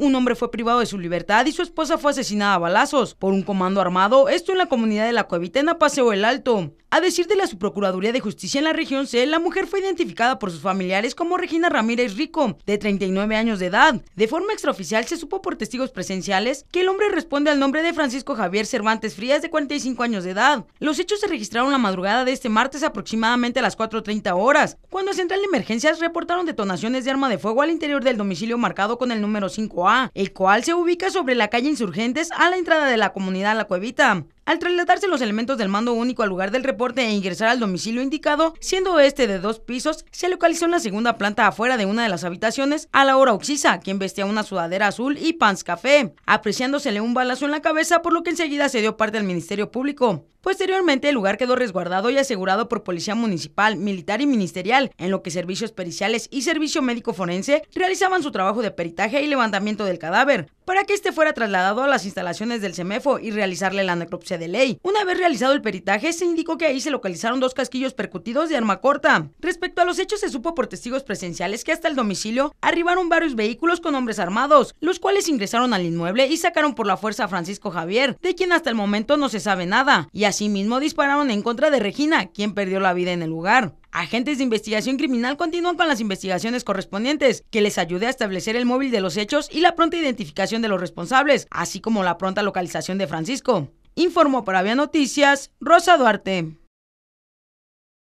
un hombre fue privado de su libertad y su esposa fue asesinada a balazos por un comando armado, esto en la comunidad de La Cuevitena, Paseo del Alto. A decir de la Subprocuraduría de Justicia en la región C, la mujer fue identificada por sus familiares como Regina Ramírez Rico, de 39 años de edad. De forma extraoficial se supo por testigos presenciales que el hombre responde al nombre de Francisco Javier Cervantes Frías, de 45 años de edad. Los hechos se registraron la madrugada de este martes aproximadamente a las 4.30 horas, cuando Central de Emergencias reportaron detonaciones de arma de fuego al interior del domicilio marcado con el número 5A el cual se ubica sobre la calle Insurgentes a la entrada de la comunidad La Cuevita al trasladarse los elementos del mando único al lugar del reporte e ingresar al domicilio indicado, siendo este de dos pisos, se localizó en la segunda planta afuera de una de las habitaciones a la hora Oxisa, quien vestía una sudadera azul y pants café, apreciándosele un balazo en la cabeza por lo que enseguida se dio parte al Ministerio Público. Posteriormente, el lugar quedó resguardado y asegurado por policía municipal, militar y ministerial, en lo que servicios periciales y servicio médico forense realizaban su trabajo de peritaje y levantamiento del cadáver, para que este fuera trasladado a las instalaciones del CEMEFO y realizarle la necropsia de ley. Una vez realizado el peritaje, se indicó que ahí se localizaron dos casquillos percutidos de arma corta. Respecto a los hechos, se supo por testigos presenciales que hasta el domicilio arribaron varios vehículos con hombres armados, los cuales ingresaron al inmueble y sacaron por la fuerza a Francisco Javier, de quien hasta el momento no se sabe nada, y asimismo dispararon en contra de Regina, quien perdió la vida en el lugar. Agentes de investigación criminal continúan con las investigaciones correspondientes, que les ayude a establecer el móvil de los hechos y la pronta identificación de los responsables, así como la pronta localización de Francisco. Informó para Vía Noticias Rosa Duarte.